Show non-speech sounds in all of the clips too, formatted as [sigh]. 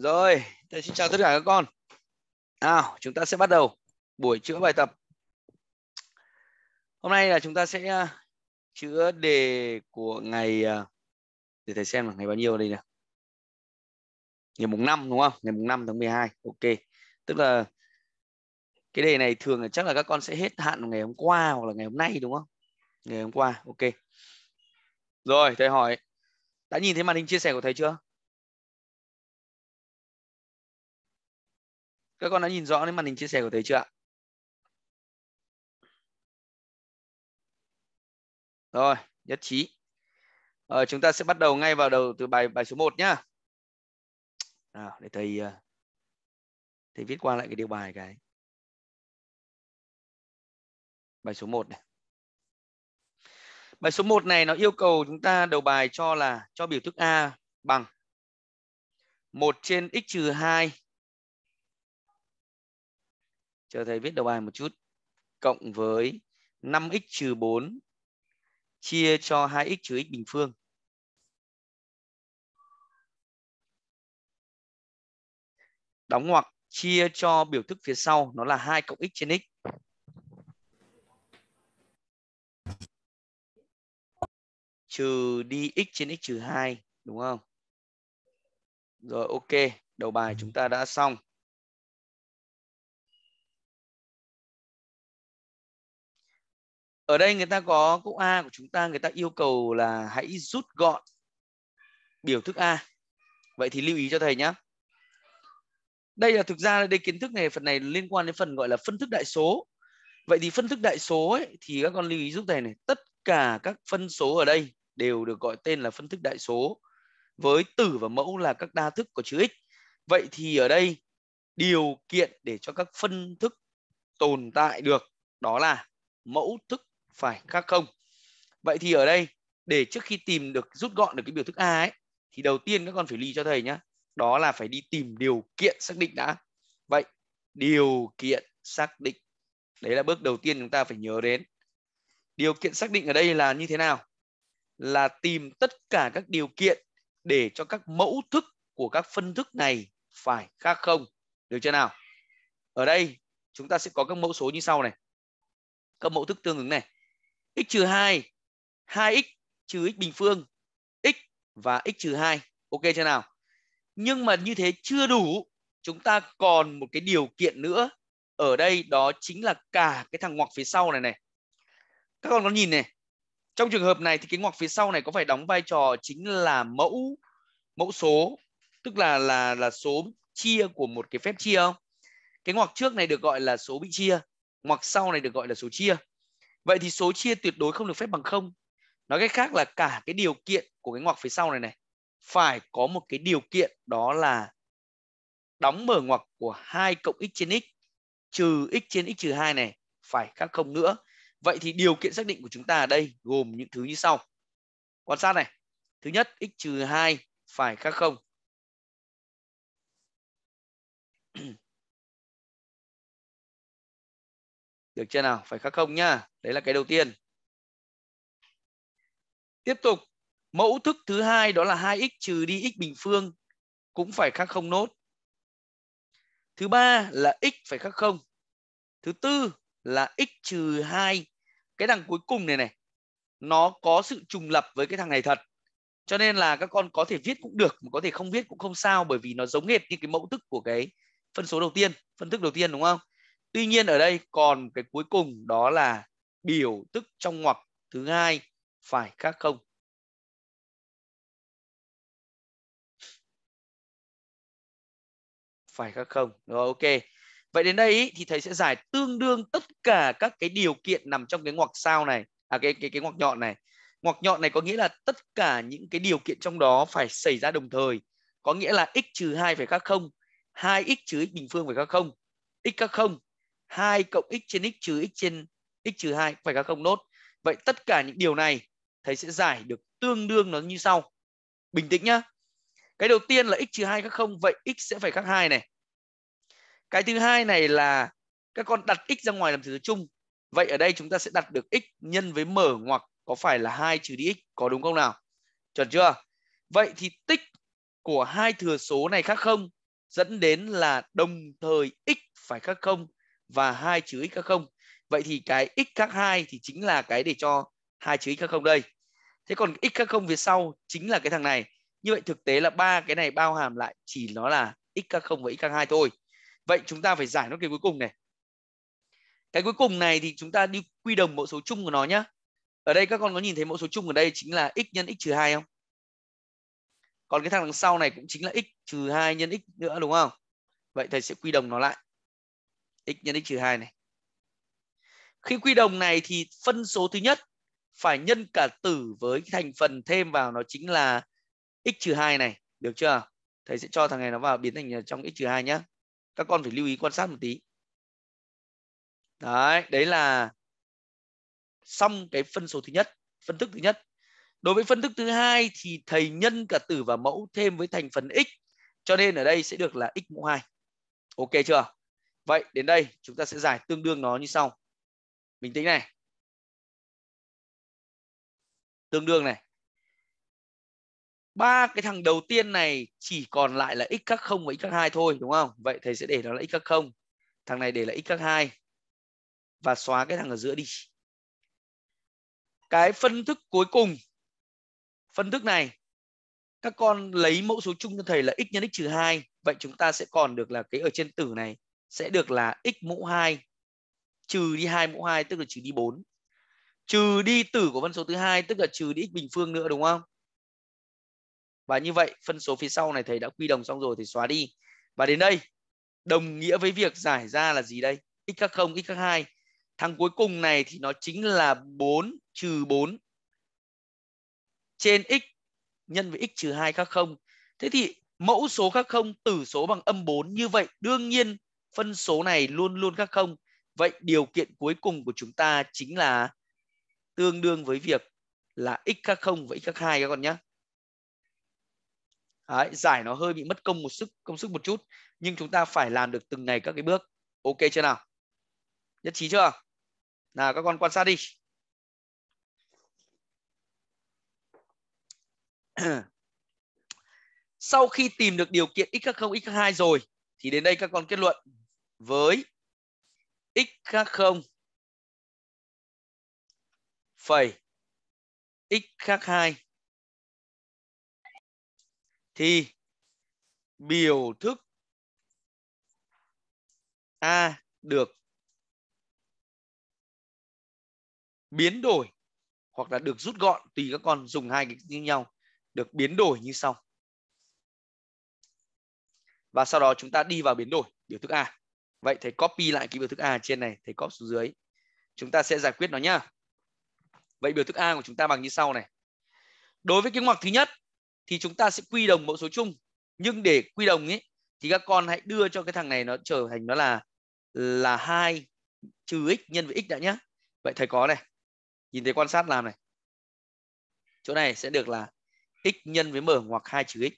Rồi, tôi xin chào tất cả các con. Nào, chúng ta sẽ bắt đầu buổi chữa bài tập Hôm nay là chúng ta sẽ à, chữa đề của ngày à, để thầy xem là ngày bao nhiêu đây nè. Ngày mùng 5 đúng không? Ngày mùng 5 tháng 12. Ok. Tức là cái đề này thường là chắc là các con sẽ hết hạn ngày hôm qua hoặc là ngày hôm nay đúng không? Ngày hôm qua. Ok. Rồi, thầy hỏi đã nhìn thấy màn hình chia sẻ của thầy chưa? Các con đã nhìn rõ đến màn hình chia sẻ của thầy chưa ạ? Rồi, nhất trí. À, chúng ta sẽ bắt đầu ngay vào đầu từ bài bài số 1 nhá. Nào, để thầy ờ, thầy viết qua lại cái điều bài cái. Bài số 1 này. Bài số 1 này nó yêu cầu chúng ta đầu bài cho là cho biểu thức A bằng 1 trên x trừ 2 chờ thầy viết đầu bài một chút cộng với 5x trừ 4 chia cho 2x trừ x bình phương. Đóng ngoặc chia cho biểu thức phía sau nó là 2 cộng x trên x. Trừ đi x trên x trừ 2, đúng không? Rồi ok, đầu bài ừ. chúng ta đã xong. ở đây người ta có câu A của chúng ta người ta yêu cầu là hãy rút gọn biểu thức A vậy thì lưu ý cho thầy nhé đây là thực ra đây kiến thức này phần này liên quan đến phần gọi là phân thức đại số vậy thì phân thức đại số ấy, thì các con lưu ý giúp thầy này tất cả các phân số ở đây đều được gọi tên là phân thức đại số với tử và mẫu là các đa thức có chữ x vậy thì ở đây điều kiện để cho các phân thức tồn tại được đó là mẫu thức phải khác không vậy thì ở đây để trước khi tìm được rút gọn được cái biểu thức a ấy thì đầu tiên các con phải ly cho thầy nhá đó là phải đi tìm điều kiện xác định đã vậy điều kiện xác định đấy là bước đầu tiên chúng ta phải nhớ đến điều kiện xác định ở đây là như thế nào là tìm tất cả các điều kiện để cho các mẫu thức của các phân thức này phải khác không được chưa nào ở đây chúng ta sẽ có các mẫu số như sau này các mẫu thức tương ứng này x trừ 2, 2x trừ x bình phương, x và x trừ 2. Ok chưa nào? Nhưng mà như thế chưa đủ, chúng ta còn một cái điều kiện nữa ở đây đó chính là cả cái thằng ngoặc phía sau này này. Các con có nhìn này. Trong trường hợp này thì cái ngoặc phía sau này có phải đóng vai trò chính là mẫu mẫu số, tức là là là số chia của một cái phép chia không? Cái ngoặc trước này được gọi là số bị chia, ngoặc sau này được gọi là số chia. Vậy thì số chia tuyệt đối không được phép bằng không. Nói cách khác là cả cái điều kiện của cái ngoặc phía sau này này phải có một cái điều kiện đó là đóng mở ngoặc của 2 cộng x trên x trừ x trên x trừ 2 này phải khác không nữa. Vậy thì điều kiện xác định của chúng ta ở đây gồm những thứ như sau. Quan sát này. Thứ nhất, x trừ 2 phải khác không. Được chưa nào? Phải khác không nhá. Đấy là cái đầu tiên. Tiếp tục, mẫu thức thứ hai đó là 2x trừ đi x bình phương cũng phải khác không nốt. Thứ ba là x phải khác không. Thứ tư là x trừ 2. Cái đằng cuối cùng này này nó có sự trùng lập với cái thằng này thật. Cho nên là các con có thể viết cũng được, mà có thể không viết cũng không sao bởi vì nó giống hệt như cái mẫu thức của cái phân số đầu tiên, phân thức đầu tiên đúng không? Tuy nhiên ở đây còn cái cuối cùng đó là biểu thức trong ngoặc thứ hai phải khác không? Phải khác không? Rồi ok. Vậy đến đây ý, thì thầy sẽ giải tương đương tất cả các cái điều kiện nằm trong cái ngoặc sao này, à cái cái cái ngoặc nhọn này. Ngoặc nhọn này có nghĩa là tất cả những cái điều kiện trong đó phải xảy ra đồng thời. Có nghĩa là x trừ 2 phải khác không, 2x trừ x bình phương phải khác không, x khác không 2 cộng x trên x trừ x trên x trừ 2 phải các không nốt. Vậy tất cả những điều này thầy sẽ giải được tương đương nó như sau. Bình tĩnh nhá. Cái đầu tiên là x trừ 2 các không vậy x sẽ phải khác 2 này. Cái thứ hai này là các con đặt x ra ngoài làm thừa chung. Vậy ở đây chúng ta sẽ đặt được x nhân với m ngoặc có phải là 2 trừ đi x có đúng không nào? Chuẩn chưa? Vậy thì tích của hai thừa số này khác không dẫn đến là đồng thời x phải khác không và hai chữ x các không vậy thì cái x các hai thì chính là cái để cho hai chữ x các không đây thế còn x các không phía sau chính là cái thằng này như vậy thực tế là ba cái này bao hàm lại chỉ nó là x các không và x các hai thôi vậy chúng ta phải giải nó cái cuối cùng này cái cuối cùng này thì chúng ta đi quy đồng mẫu số chung của nó nhá ở đây các con có nhìn thấy mẫu số chung ở đây chính là x nhân x trừ hai không còn cái thằng đằng sau này cũng chính là x trừ 2 nhân x nữa đúng không? Vậy thầy sẽ quy đồng nó lại x nhân x trừ 2 này. Khi quy đồng này thì phân số thứ nhất phải nhân cả tử với thành phần thêm vào nó chính là x trừ 2 này, được chưa? Thầy sẽ cho thằng này nó vào biến thành trong x trừ 2 nhá. Các con phải lưu ý quan sát một tí. Đấy, đấy là xong cái phân số thứ nhất, phân thức thứ nhất. Đối với phân thức thứ hai thì thầy nhân cả tử và mẫu thêm với thành phần x. Cho nên ở đây sẽ được là x mũ 2. Ok chưa? Vậy đến đây chúng ta sẽ giải tương đương nó như sau. Bình tĩnh này. Tương đương này. Ba cái thằng đầu tiên này chỉ còn lại là x các 0 và x các 2 thôi đúng không? Vậy thầy sẽ để nó là x các 0. Thằng này để là x các 2 và xóa cái thằng ở giữa đi. Cái phân thức cuối cùng phân thức này các con lấy mẫu số chung cho thầy là x nhân x trừ 2 vậy chúng ta sẽ còn được là cái ở trên tử này sẽ được là x mũ 2 trừ đi 2 mũ 2 tức là trừ đi 4. Trừ đi tử của phân số thứ hai tức là trừ đi x bình phương nữa đúng không? Và như vậy phân số phía sau này thầy đã quy đồng xong rồi thì xóa đi. Và đến đây đồng nghĩa với việc giải ra là gì đây? x khác 0 x khác 2. Thằng cuối cùng này thì nó chính là 4 trừ 4 trên x nhân với x trừ 2 khác 0. Thế thì mẫu số khác 0 tử số bằng âm 4 như vậy đương nhiên phân số này luôn luôn khác không. Vậy điều kiện cuối cùng của chúng ta chính là tương đương với việc là x khác không và x khác hai các con nhé. Đấy, giải nó hơi bị mất công một sức công sức một chút nhưng chúng ta phải làm được từng ngày các cái bước. Ok chưa nào? Nhất trí chưa? Nào các con quan sát đi. [clears throat] Sau khi tìm được điều kiện x khác không x khác hai rồi thì đến đây các con kết luận với x0 khác phẩy x2 khác thì biểu thức A được biến đổi hoặc là được rút gọn tùy các con dùng hai cái như nhau được biến đổi như sau. Và sau đó chúng ta đi vào biến đổi biểu thức A. Vậy thầy copy lại cái biểu thức A trên này, thầy copy xuống dưới. Chúng ta sẽ giải quyết nó nhá. Vậy biểu thức A của chúng ta bằng như sau này. Đối với cái ngoặc thứ nhất thì chúng ta sẽ quy đồng mẫu số chung, nhưng để quy đồng ấy thì các con hãy đưa cho cái thằng này nó trở thành nó là là 2 trừ x nhân với x đã nhá. Vậy thầy có này. Nhìn thấy quan sát làm này. Chỗ này sẽ được là x nhân với m ngoặc 2 trừ x.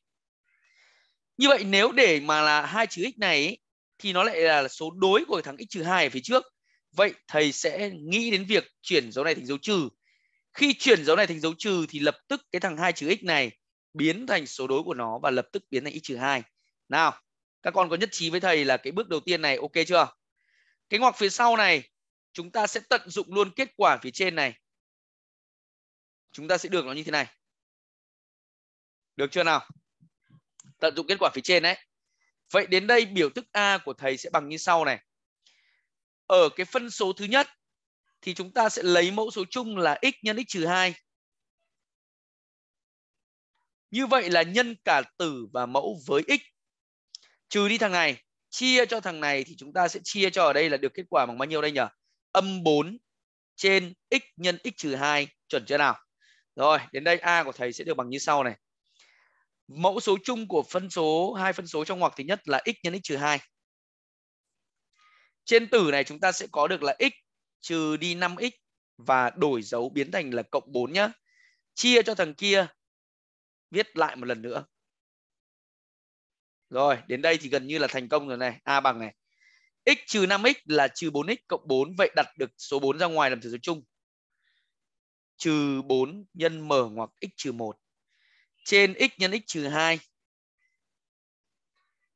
Như vậy nếu để mà là 2 trừ x này thì nó lại là số đối của thằng x trừ 2 ở phía trước vậy thầy sẽ nghĩ đến việc chuyển dấu này thành dấu trừ khi chuyển dấu này thành dấu trừ thì lập tức cái thằng 2 trừ x này biến thành số đối của nó và lập tức biến thành x trừ 2 nào các con có nhất trí với thầy là cái bước đầu tiên này ok chưa cái ngoặc phía sau này chúng ta sẽ tận dụng luôn kết quả phía trên này chúng ta sẽ được nó như thế này được chưa nào tận dụng kết quả phía trên đấy Vậy đến đây biểu thức A của thầy sẽ bằng như sau này. Ở cái phân số thứ nhất thì chúng ta sẽ lấy mẫu số chung là x nhân x trừ 2. Như vậy là nhân cả tử và mẫu với x. Trừ đi thằng này, chia cho thằng này thì chúng ta sẽ chia cho ở đây là được kết quả bằng bao nhiêu đây nhỉ? Âm 4 trên x nhân x trừ 2 chuẩn chưa nào? Rồi, đến đây A của thầy sẽ được bằng như sau này mẫu số chung của phân số hai phân số trong ngoặc thứ nhất là x nhân x trừ 2. Trên tử này chúng ta sẽ có được là x trừ đi 5x và đổi dấu biến thành là cộng 4 nhá. Chia cho thằng kia viết lại một lần nữa. Rồi, đến đây thì gần như là thành công rồi này, a bằng này. x trừ 5x là trừ 4x cộng 4, vậy đặt được số 4 ra ngoài làm thử số chung. Trừ 4 nhân m ngoặc x trừ 1 trên x nhân x trừ 2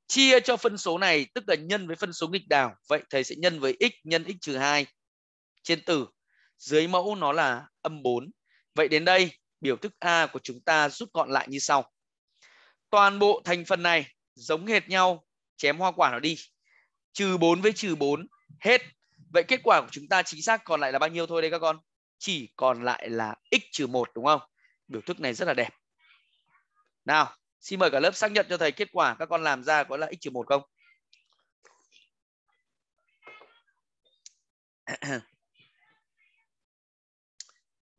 chia cho phân số này tức là nhân với phân số nghịch đảo. Vậy thầy sẽ nhân với x nhân x trừ 2 trên tử. Dưới mẫu nó là âm 4. Vậy đến đây biểu thức A của chúng ta rút gọn lại như sau. Toàn bộ thành phần này giống hệt nhau, chém hoa quả nó đi. Trừ 4 với trừ 4 hết. Vậy kết quả của chúng ta chính xác còn lại là bao nhiêu thôi đây các con? Chỉ còn lại là x trừ 1 đúng không? Biểu thức này rất là đẹp. Nào, xin mời cả lớp xác nhận cho thầy kết quả các con làm ra có là x-1 không? [clears throat]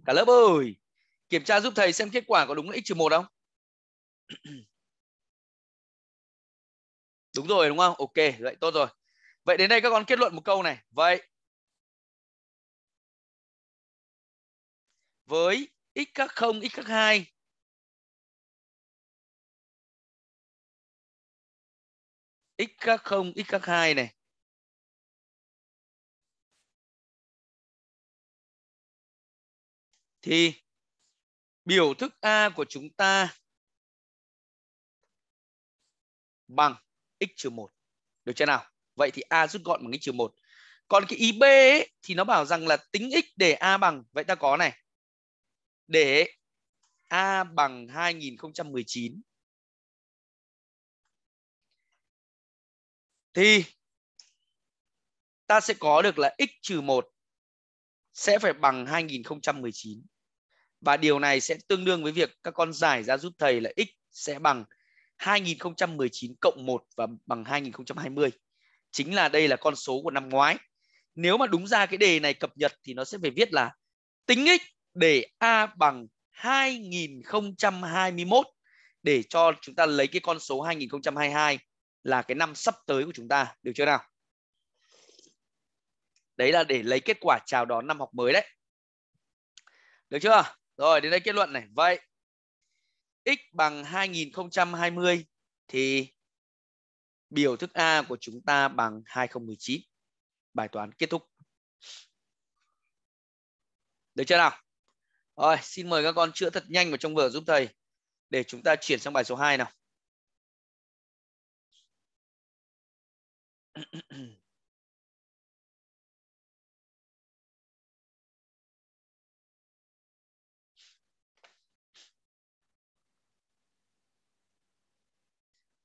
Cả lớp ơi, kiểm tra giúp thầy xem kết quả có đúng x-1 không? [clears throat] Đúng rồi đúng không? Ok, vậy tốt rồi. Vậy đến đây các con kết luận một câu này. Vậy với x các 0, x các 2 x khác 0 x khác 2 này thì biểu thức a của chúng ta bằng x 1 được chưa nào vậy thì a rút gọn bằng x 1 còn cái ý b ấy, thì nó bảo rằng là tính x để a bằng vậy ta có này để a bằng 2019 thì ta sẽ có được là x trừ 1 sẽ phải bằng 2019. Và điều này sẽ tương đương với việc các con giải ra giúp thầy là x sẽ bằng 2019 cộng 1 và bằng 2020. Chính là đây là con số của năm ngoái. Nếu mà đúng ra cái đề này cập nhật thì nó sẽ phải viết là tính x để a bằng 2021 để cho chúng ta lấy cái con số 2022 là cái năm sắp tới của chúng ta được chưa nào đấy là để lấy kết quả chào đón năm học mới đấy được chưa rồi đến đây kết luận này vậy x bằng 2020 thì biểu thức A của chúng ta bằng 2019 bài toán kết thúc được chưa nào rồi xin mời các con chữa thật nhanh vào trong vở giúp thầy để chúng ta chuyển sang bài số 2 nào [coughs]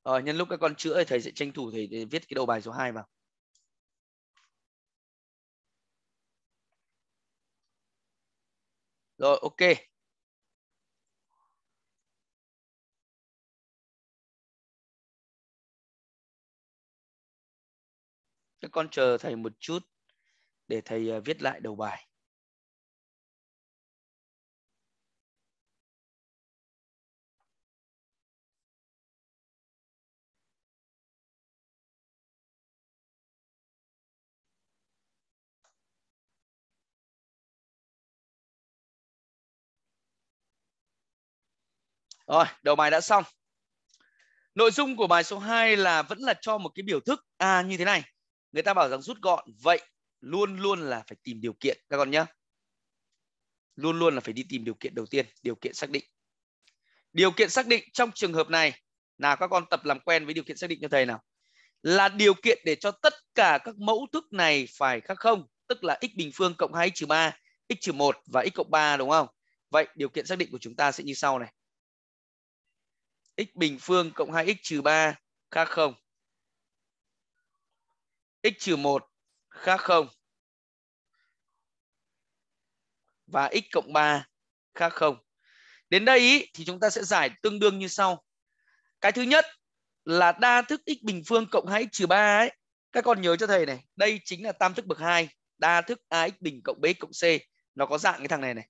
Ờ, nhân lúc các con chữa thì thầy sẽ tranh thủ thầy viết cái đầu bài số 2 vào. Rồi ok. các con chờ thầy một chút để thầy à, viết lại đầu bài Rồi, đầu bài đã xong. Nội dung của bài số 2 là vẫn là cho một cái biểu thức à, như thế này người ta bảo rằng rút gọn vậy luôn luôn là phải tìm điều kiện các con nhé luôn luôn là phải đi tìm điều kiện đầu tiên điều kiện xác định điều kiện xác định trong trường hợp này là các con tập làm quen với điều kiện xác định cho thầy nào là điều kiện để cho tất cả các mẫu thức này phải khác không tức là x bình phương cộng 2 x trừ 3 x trừ 1 và x cộng 3 đúng không vậy điều kiện xác định của chúng ta sẽ như sau này x bình phương cộng 2x trừ 3 khác không x trừ 1 khác 0 và x cộng 3 khác 0. Đến đây ý, thì chúng ta sẽ giải tương đương như sau. Cái thứ nhất là đa thức x bình phương cộng 2x trừ 3 ấy. Các con nhớ cho thầy này, đây chính là tam thức bậc 2, đa thức ax bình cộng bx cộng c. Nó có dạng cái thằng này này.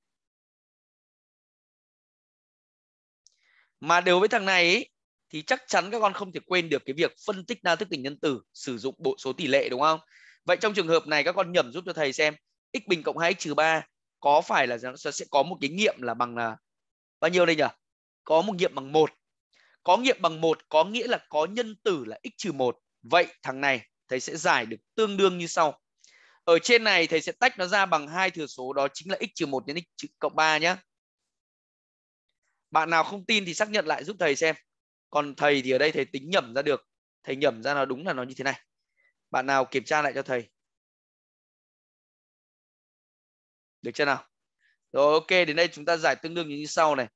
Mà đối với thằng này ý, thì chắc chắn các con không thể quên được cái việc phân tích đa thức tình nhân tử sử dụng bộ số tỷ lệ đúng không? Vậy trong trường hợp này các con nhẩm giúp cho thầy xem x bình cộng 2x trừ 3 có phải là nó sẽ có một cái nghiệm là bằng là bao nhiêu đây nhỉ? Có một nghiệm bằng 1. Có nghiệm bằng 1 có nghĩa là có nhân tử là x trừ 1. Vậy thằng này thầy sẽ giải được tương đương như sau. Ở trên này thầy sẽ tách nó ra bằng hai thừa số đó chính là x trừ 1 nhân x cộng 3 nhé. Bạn nào không tin thì xác nhận lại giúp thầy xem còn thầy thì ở đây thầy tính nhẩm ra được thầy nhẩm ra là đúng là nó như thế này bạn nào kiểm tra lại cho thầy được chưa nào rồi ok đến đây chúng ta giải tương đương như sau này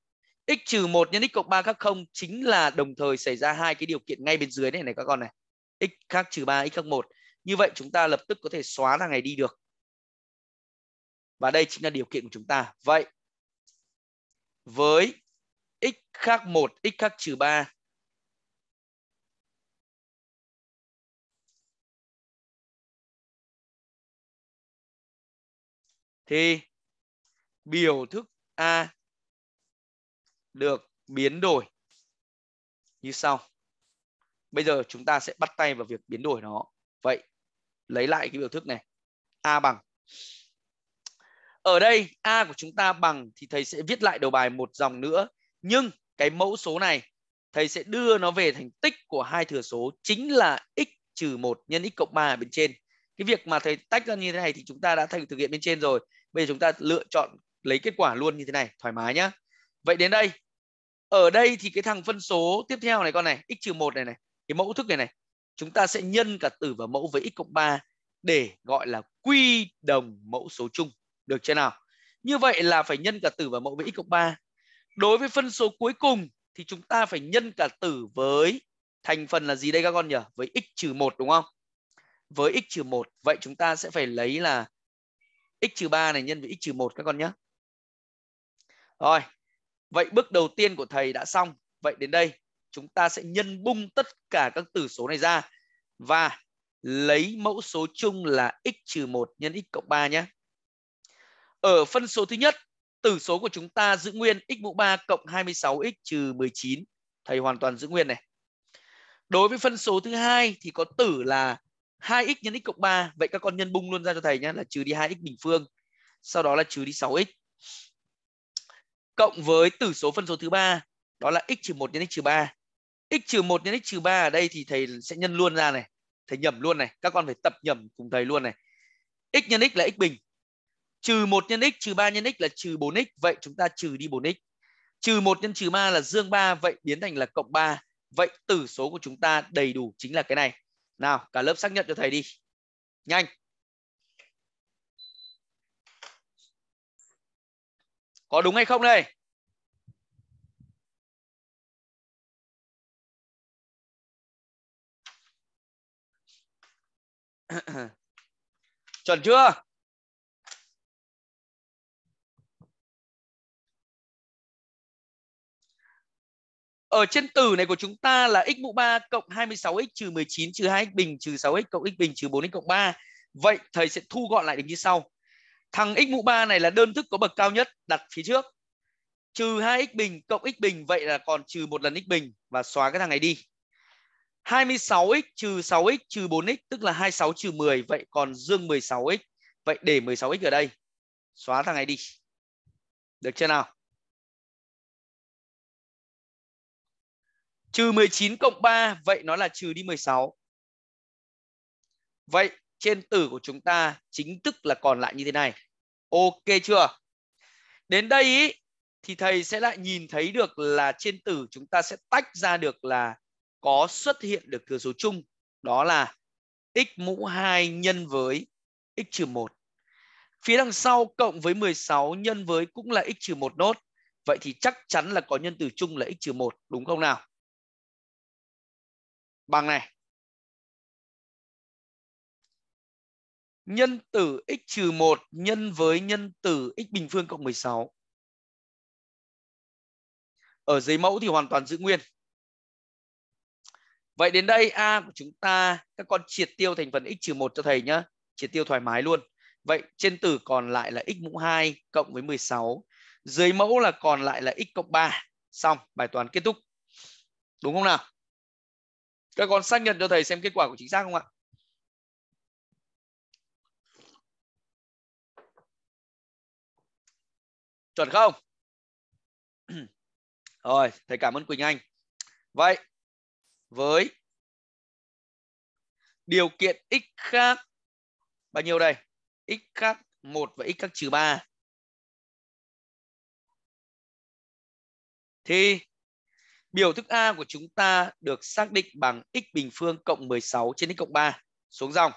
x trừ một nhân x cộng ba khác không chính là đồng thời xảy ra hai cái điều kiện ngay bên dưới này này các con này x khác trừ ba x khác một như vậy chúng ta lập tức có thể xóa thằng ngày đi được và đây chính là điều kiện của chúng ta vậy với x khác 1 x khác trừ 3 thì biểu thức A được biến đổi như sau. Bây giờ chúng ta sẽ bắt tay vào việc biến đổi nó. Vậy lấy lại cái biểu thức này. A bằng. Ở đây A của chúng ta bằng thì thầy sẽ viết lại đầu bài một dòng nữa. Nhưng cái mẫu số này thầy sẽ đưa nó về thành tích của hai thừa số chính là x trừ 1 nhân x cộng 3 ở bên trên. Cái việc mà thầy tách ra như thế này thì chúng ta đã thành thực hiện bên trên rồi bây giờ chúng ta lựa chọn lấy kết quả luôn như thế này thoải mái nhá vậy đến đây ở đây thì cái thằng phân số tiếp theo này con này x trừ một này này cái mẫu thức này này chúng ta sẽ nhân cả tử và mẫu với x cộng 3 để gọi là quy đồng mẫu số chung được chưa nào như vậy là phải nhân cả tử và mẫu với x cộng 3 đối với phân số cuối cùng thì chúng ta phải nhân cả tử với thành phần là gì đây các con nhỉ với x trừ một đúng không với x trừ một vậy chúng ta sẽ phải lấy là x 3 này nhân với x 1 các con nhé. Rồi, vậy bước đầu tiên của thầy đã xong. Vậy đến đây chúng ta sẽ nhân bung tất cả các tử số này ra và lấy mẫu số chung là x 1 nhân x cộng 3 nhé. Ở phân số thứ nhất, tử số của chúng ta giữ nguyên x mũ 3 cộng 26x trừ 19. Thầy hoàn toàn giữ nguyên này. Đối với phân số thứ hai thì có tử là 2x nhân x cộng 3. Vậy các con nhân bung luôn ra cho thầy nhé là trừ đi 2x bình phương. Sau đó là trừ đi 6x. Cộng với tử số phân số thứ ba đó là x trừ 1 nhân x trừ 3. x trừ 1 nhân x trừ 3 ở đây thì thầy sẽ nhân luôn ra này. Thầy nhầm luôn này. Các con phải tập nhầm cùng thầy luôn này. x nhân x là x bình. Trừ 1 nhân x trừ 3 nhân x là trừ 4x. Vậy chúng ta trừ đi 4x. Trừ 1 nhân trừ 3 là dương 3. Vậy biến thành là cộng 3. Vậy tử số của chúng ta đầy đủ chính là cái này nào, cả lớp xác nhận cho thầy đi. Nhanh. Có đúng hay không đây? [clears throat] Chuẩn chưa? ở trên tử này của chúng ta là x mũ 3 cộng 26x trừ 19 trừ 2x bình trừ 6x cộng x bình trừ 4x cộng 3. Vậy thầy sẽ thu gọn lại được như sau. Thằng x mũ 3 này là đơn thức có bậc cao nhất đặt phía trước. Trừ 2x bình cộng x bình vậy là còn trừ một lần x bình và xóa cái thằng này đi. 26x trừ 6x trừ 4x tức là 26 trừ 10 vậy còn dương 16x. Vậy để 16x ở đây. Xóa thằng này đi. Được chưa nào? Trừ 19 cộng 3, vậy nó là trừ đi 16. Vậy trên tử của chúng ta chính thức là còn lại như thế này. Ok chưa? Đến đây ý, thì thầy sẽ lại nhìn thấy được là trên tử chúng ta sẽ tách ra được là có xuất hiện được thừa số chung. Đó là x mũ 2 nhân với x trừ 1. Phía đằng sau cộng với 16 nhân với cũng là x trừ 1 nốt. Vậy thì chắc chắn là có nhân tử chung là x trừ 1 đúng không nào? bằng này nhân tử x trừ 1 nhân với nhân tử x bình phương cộng 16. Ở dưới mẫu thì hoàn toàn giữ nguyên. Vậy đến đây A của chúng ta, các con triệt tiêu thành phần x trừ 1 cho thầy nhé. Triệt tiêu thoải mái luôn. Vậy trên tử còn lại là x mũ 2 cộng với 16. Dưới mẫu là còn lại là x cộng 3. Xong, bài toán kết thúc. Đúng không nào? các con xác nhận cho thầy xem kết quả của chính xác không ạ chuẩn không [clears throat] rồi thầy cảm ơn quỳnh anh vậy với điều kiện x khác bao nhiêu đây x khác 1 và x khác trừ 3 thì Biểu thức A của chúng ta được xác định bằng x bình phương cộng 16 trên x cộng 3. Xuống dòng.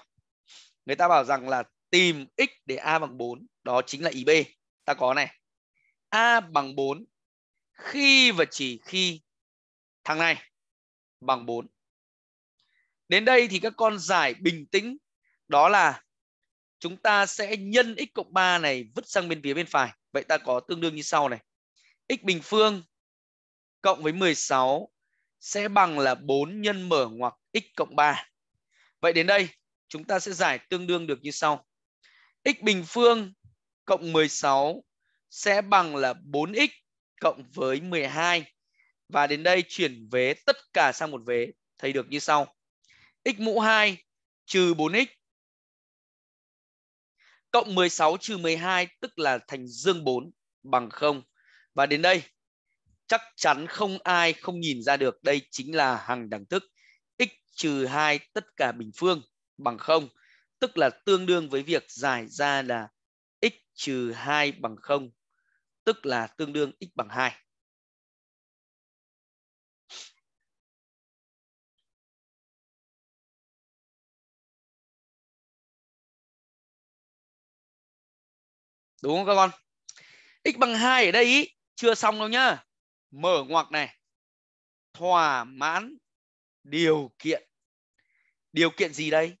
Người ta bảo rằng là tìm x để A bằng 4. Đó chính là ý B. Ta có này. A bằng 4 khi và chỉ khi thằng này bằng 4. Đến đây thì các con giải bình tĩnh. Đó là chúng ta sẽ nhân x cộng 3 này vứt sang bên phía bên phải. Vậy ta có tương đương như sau này. x bình phương cộng với 16 sẽ bằng là 4 nhân mở ngoặc x cộng 3. Vậy đến đây chúng ta sẽ giải tương đương được như sau. x bình phương cộng 16 sẽ bằng là 4x cộng với 12. Và đến đây chuyển vế tất cả sang một vế thấy được như sau. x mũ 2 trừ 4x cộng 16 trừ 12 tức là thành dương 4 bằng 0. Và đến đây chắc chắn không ai không nhìn ra được đây chính là hằng đẳng thức x trừ 2 tất cả bình phương bằng 0, tức là tương đương với việc giải ra là x trừ 2 bằng 0, tức là tương đương x bằng 2. Đúng không các con? X bằng 2 ở đây ý, chưa xong đâu nhá mở ngoặc này thỏa mãn điều kiện điều kiện gì đây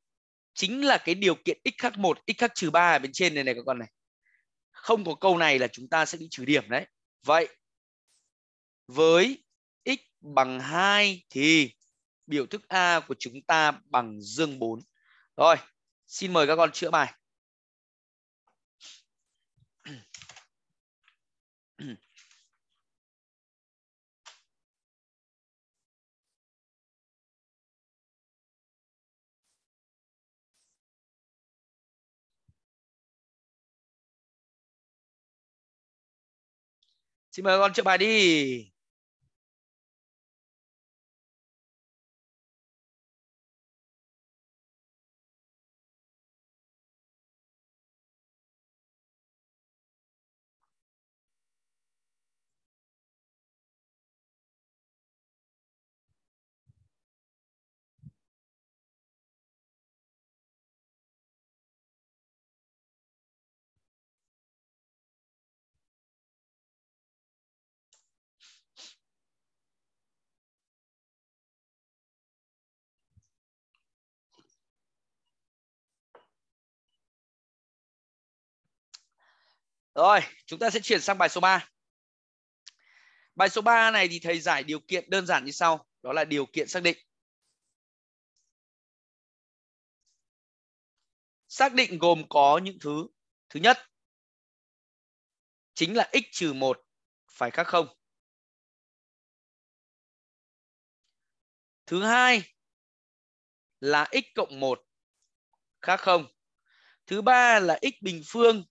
chính là cái điều kiện x1 khác x khác 3 ở bên trên này này các con này không có câu này là chúng ta sẽ bị trừ điểm đấy vậy với x bằng 2 thì biểu thức a của chúng ta bằng dương 4 rồi xin mời các con chữa bài xin mời con chữa bài đi Rồi, chúng ta sẽ chuyển sang bài số 3. Bài số 3 này thì thầy giải điều kiện đơn giản như sau, đó là điều kiện xác định. Xác định gồm có những thứ. Thứ nhất chính là x 1 phải khác không? Thứ hai là x cộng 1 khác không? Thứ ba là x bình phương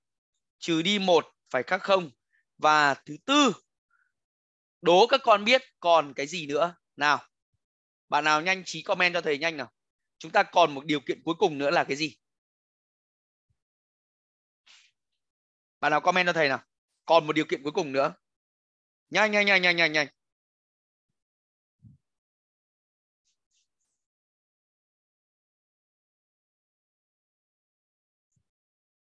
trừ đi một phải khác không và thứ tư đố các con biết còn cái gì nữa nào bạn nào nhanh trí comment cho thầy nhanh nào chúng ta còn một điều kiện cuối cùng nữa là cái gì bạn nào comment cho thầy nào còn một điều kiện cuối cùng nữa nhanh nhanh nhanh nhanh nhanh nhanh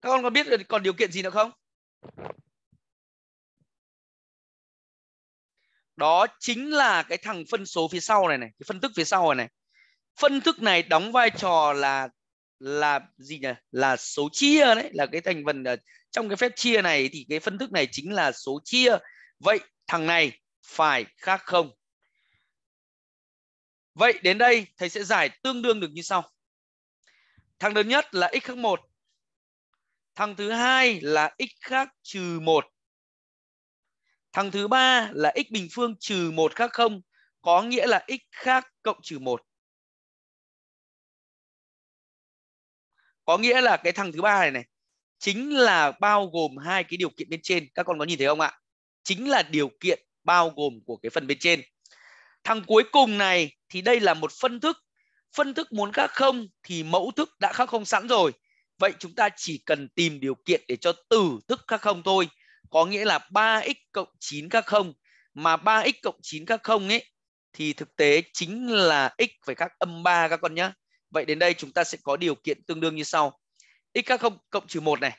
các con có biết được còn điều kiện gì nữa không đó chính là cái thằng phân số phía sau này này cái phân thức phía sau này này phân thức này đóng vai trò là là gì nhỉ là số chia đấy là cái thành phần ờ, trong cái phép chia này thì cái phân thức này chính là số chia vậy thằng này phải khác không vậy đến đây thầy sẽ giải tương đương được như sau thằng đơn nhất là x khác một Thằng thứ hai là x khác trừ 1. Thằng thứ ba là x bình phương trừ 1 khác 0 có nghĩa là x khác cộng trừ 1. Có nghĩa là cái thằng thứ ba này này chính là bao gồm hai cái điều kiện bên trên. Các con có nhìn thấy không ạ? Chính là điều kiện bao gồm của cái phần bên trên. Thằng cuối cùng này thì đây là một phân thức. Phân thức muốn khác không thì mẫu thức đã khác không sẵn rồi Vậy chúng ta chỉ cần tìm điều kiện để cho tử thức khác không thôi. Có nghĩa là 3x cộng 9 khác không. Mà 3x cộng 9 khác không ấy thì thực tế chính là x phải khác âm 3 các con nhé. Vậy đến đây chúng ta sẽ có điều kiện tương đương như sau. x khác không cộng trừ 1 này.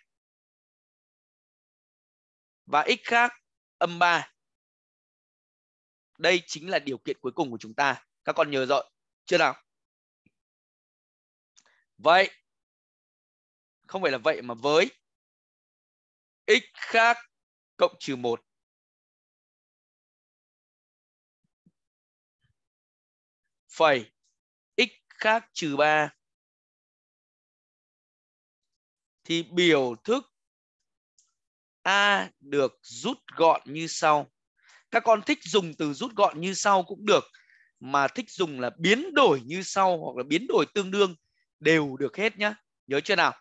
Và x khác âm 3. Đây chính là điều kiện cuối cùng của chúng ta. Các con nhớ rồi chưa nào? Vậy không phải là vậy mà với x khác cộng trừ 1 phẩy x khác trừ 3 thì biểu thức A được rút gọn như sau. Các con thích dùng từ rút gọn như sau cũng được mà thích dùng là biến đổi như sau hoặc là biến đổi tương đương đều được hết nhá. Nhớ chưa nào?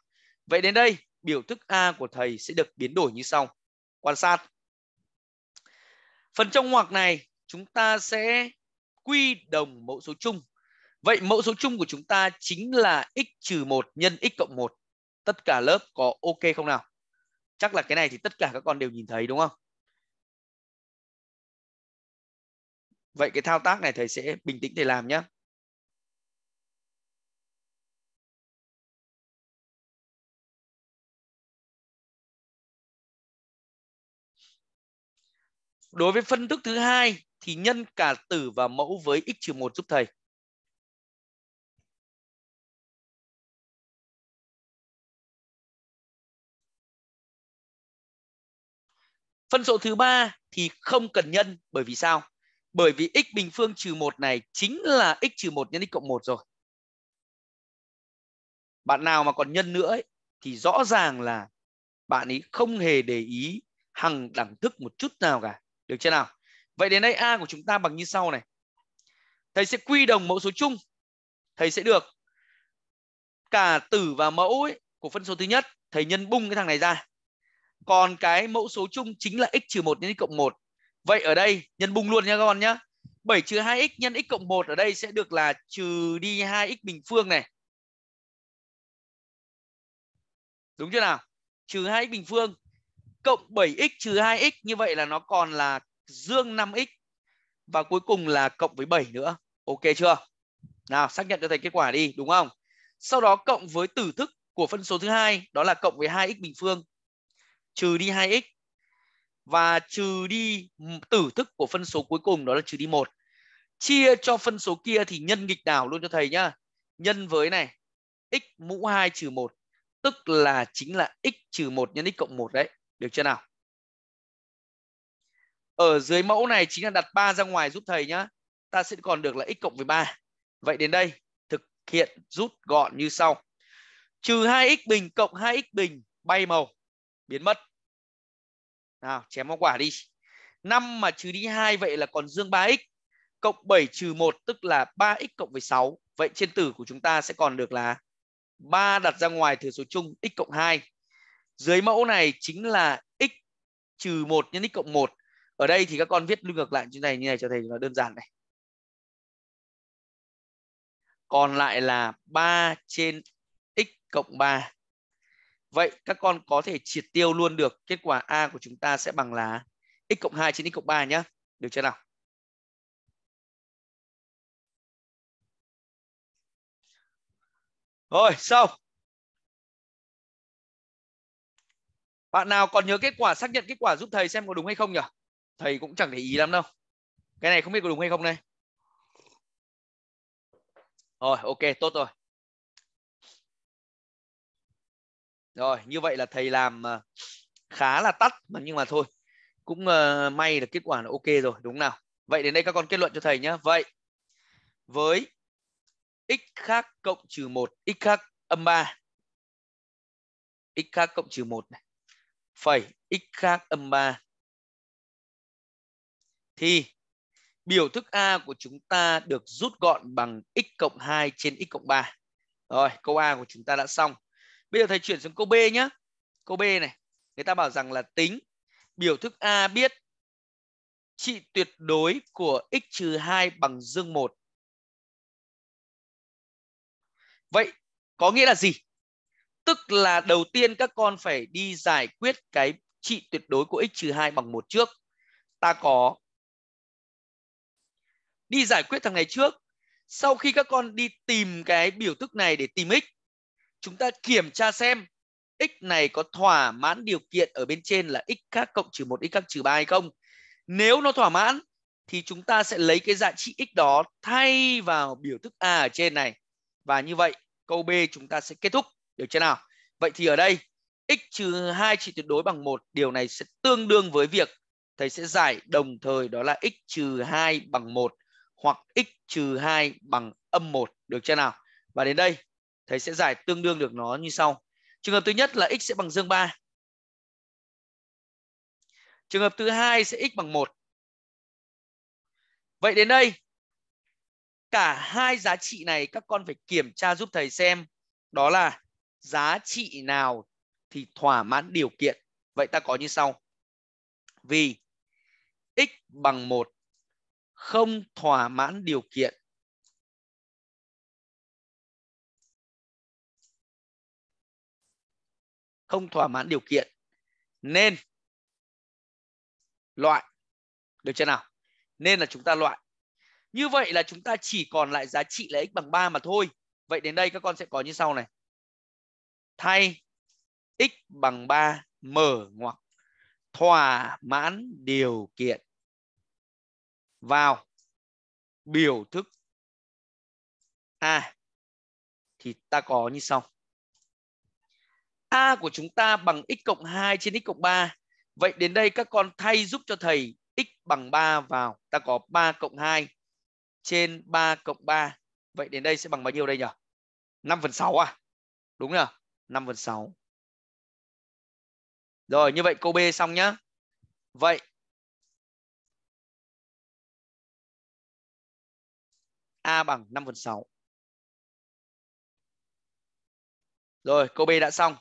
Vậy đến đây, biểu thức A của thầy sẽ được biến đổi như sau. Quan sát. Phần trong ngoặc này, chúng ta sẽ quy đồng mẫu số chung. Vậy mẫu số chung của chúng ta chính là x trừ 1 nhân x cộng 1. Tất cả lớp có ok không nào? Chắc là cái này thì tất cả các con đều nhìn thấy đúng không? Vậy cái thao tác này thầy sẽ bình tĩnh để làm nhé. Đối với phân thức thứ hai thì nhân cả tử và mẫu với x trừ 1 giúp thầy. Phân số thứ ba thì không cần nhân bởi vì sao? Bởi vì x bình phương trừ 1 này chính là x trừ 1 nhân x cộng 1 rồi. Bạn nào mà còn nhân nữa ấy, thì rõ ràng là bạn ấy không hề để ý hằng đẳng thức một chút nào cả. Được chưa nào? Vậy đến đây A của chúng ta bằng như sau này. Thầy sẽ quy đồng mẫu số chung. Thầy sẽ được cả tử và mẫu ấy, của phân số thứ nhất. Thầy nhân bung cái thằng này ra. Còn cái mẫu số chung chính là x trừ 1 nhân x cộng 1. Vậy ở đây nhân bung luôn nha các con nhá. 7 trừ 2x nhân x cộng 1 ở đây sẽ được là trừ đi 2x bình phương này. Đúng chưa nào? Trừ 2x bình phương cộng 7x trừ 2x như vậy là nó còn là dương 5x và cuối cùng là cộng với 7 nữa. Ok chưa? Nào xác nhận cho thầy kết quả đi, đúng không? Sau đó cộng với tử thức của phân số thứ hai đó là cộng với 2x bình phương trừ đi 2x và trừ đi tử thức của phân số cuối cùng đó là trừ đi 1. Chia cho phân số kia thì nhân nghịch đảo luôn cho thầy nhá. Nhân với này x mũ 2 trừ 1 tức là chính là x trừ 1 nhân x cộng 1 đấy. Được chưa nào? Ở dưới mẫu này chính là đặt 3 ra ngoài giúp thầy nhá. Ta sẽ còn được là x cộng với 3. Vậy đến đây thực hiện rút gọn như sau. Trừ 2x bình cộng 2x bình bay màu. Biến mất. Nào, chém hoa quả đi. 5 mà trừ đi 2 vậy là còn dương 3x. Cộng 7 trừ 1 tức là 3x cộng với 6. Vậy trên tử của chúng ta sẽ còn được là 3 đặt ra ngoài thừa số chung x cộng 2 dưới mẫu này chính là x trừ 1 nhân x cộng 1. Ở đây thì các con viết ngược lại như này như này cho thầy nó đơn giản này. Còn lại là 3 trên x cộng 3. Vậy các con có thể triệt tiêu luôn được kết quả A của chúng ta sẽ bằng là x cộng 2 trên x cộng 3 nhé. Được chưa nào? Rồi, xong. bạn nào còn nhớ kết quả xác nhận kết quả giúp thầy xem có đúng hay không nhỉ thầy cũng chẳng để ý lắm đâu cái này không biết có đúng hay không đây rồi ok tốt rồi rồi như vậy là thầy làm ờ, khá là tắt mà nhưng mà thôi cũng ờ, may là kết quả là ok rồi đúng nào vậy đến đây các con kết luận cho thầy nhé vậy với x khác cộng trừ 1 x khác âm 3 x khác cộng trừ 1 này phẩy x khác âm 3. Thì biểu thức A của chúng ta được rút gọn bằng x cộng 2 trên x cộng 3. Rồi, câu A của chúng ta đã xong. Bây giờ thầy chuyển sang câu B nhé. Câu B này, người ta bảo rằng là tính biểu thức A biết trị tuyệt đối của x trừ 2 bằng dương 1. Vậy có nghĩa là gì? Tức là đầu tiên các con phải đi giải quyết cái trị tuyệt đối của x trừ 2 bằng một trước. Ta có đi giải quyết thằng này trước. Sau khi các con đi tìm cái biểu thức này để tìm x, chúng ta kiểm tra xem x này có thỏa mãn điều kiện ở bên trên là x khác cộng trừ 1 x khác trừ 3 hay không. Nếu nó thỏa mãn thì chúng ta sẽ lấy cái giá trị x đó thay vào biểu thức a ở trên này. Và như vậy câu B chúng ta sẽ kết thúc. Được chưa nào? Vậy thì ở đây x trừ 2 trị tuyệt đối bằng 1, điều này sẽ tương đương với việc thầy sẽ giải đồng thời đó là x trừ 2 bằng 1 hoặc x trừ 2 bằng âm 1. Được chưa nào? Và đến đây thầy sẽ giải tương đương được nó như sau. Trường hợp thứ nhất là x sẽ bằng dương 3. Trường hợp thứ hai sẽ x bằng 1. Vậy đến đây cả hai giá trị này các con phải kiểm tra giúp thầy xem đó là giá trị nào thì thỏa mãn điều kiện. Vậy ta có như sau. Vì x bằng 1 không thỏa mãn điều kiện không thỏa mãn điều kiện nên loại được chưa nào nên là chúng ta loại như vậy là chúng ta chỉ còn lại giá trị là x bằng 3 mà thôi vậy đến đây các con sẽ có như sau này thay x bằng 3 mở ngoặc thỏa mãn điều kiện vào biểu thức A thì ta có như sau. A của chúng ta bằng x cộng 2 trên x cộng 3. Vậy đến đây các con thay giúp cho thầy x bằng 3 vào. Ta có 3 cộng 2 trên 3 cộng 3. Vậy đến đây sẽ bằng bao nhiêu đây nhỉ? 5 phần 6 à? Đúng nhỉ? 5 phần 6. Rồi như vậy câu B xong nhá. Vậy A bằng 5 phần 6. Rồi câu B đã xong.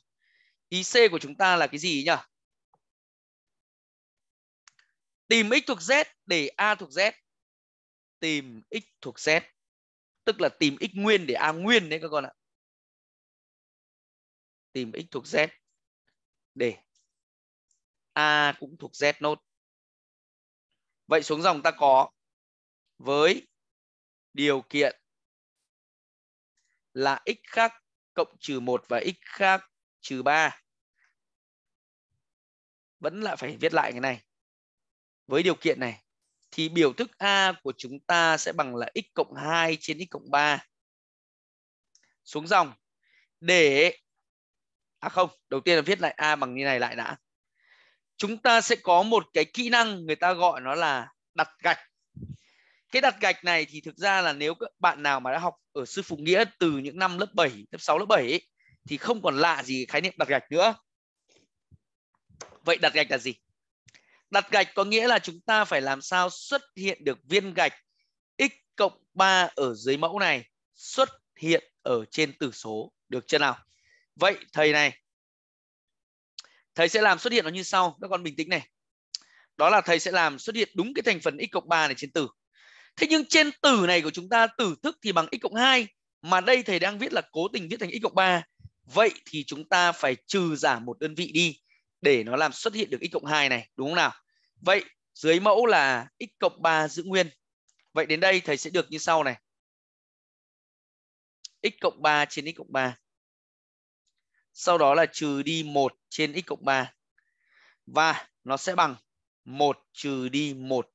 Ý C của chúng ta là cái gì nhỉ? Tìm x thuộc z để A thuộc z. Tìm x thuộc z. Tức là tìm x nguyên để A nguyên đấy các con ạ tìm x thuộc z để a cũng thuộc z nốt vậy xuống dòng ta có với điều kiện là x khác cộng trừ 1 và x khác trừ 3 vẫn là phải viết lại cái này với điều kiện này thì biểu thức A của chúng ta sẽ bằng là x cộng 2 trên x cộng 3 xuống dòng để à không đầu tiên là viết lại a bằng như này lại đã chúng ta sẽ có một cái kỹ năng người ta gọi nó là đặt gạch cái đặt gạch này thì thực ra là nếu các bạn nào mà đã học ở sư phụ nghĩa từ những năm lớp 7, lớp 6, lớp 7 ấy, thì không còn lạ gì khái niệm đặt gạch nữa. Vậy đặt gạch là gì? Đặt gạch có nghĩa là chúng ta phải làm sao xuất hiện được viên gạch x cộng 3 ở dưới mẫu này xuất hiện ở trên tử số. Được chưa nào? Vậy thầy này thầy sẽ làm xuất hiện nó như sau các con bình tĩnh này đó là thầy sẽ làm xuất hiện đúng cái thành phần x cộng 3 này trên tử thế nhưng trên tử này của chúng ta tử thức thì bằng x cộng 2 mà đây thầy đang viết là cố tình viết thành x cộng 3 vậy thì chúng ta phải trừ giảm một đơn vị đi để nó làm xuất hiện được x cộng 2 này đúng không nào vậy dưới mẫu là x cộng 3 giữ nguyên vậy đến đây thầy sẽ được như sau này x cộng 3 trên x cộng 3 sau đó là trừ đi 1 trên x cộng 3 và nó sẽ bằng 1 trừ đi 1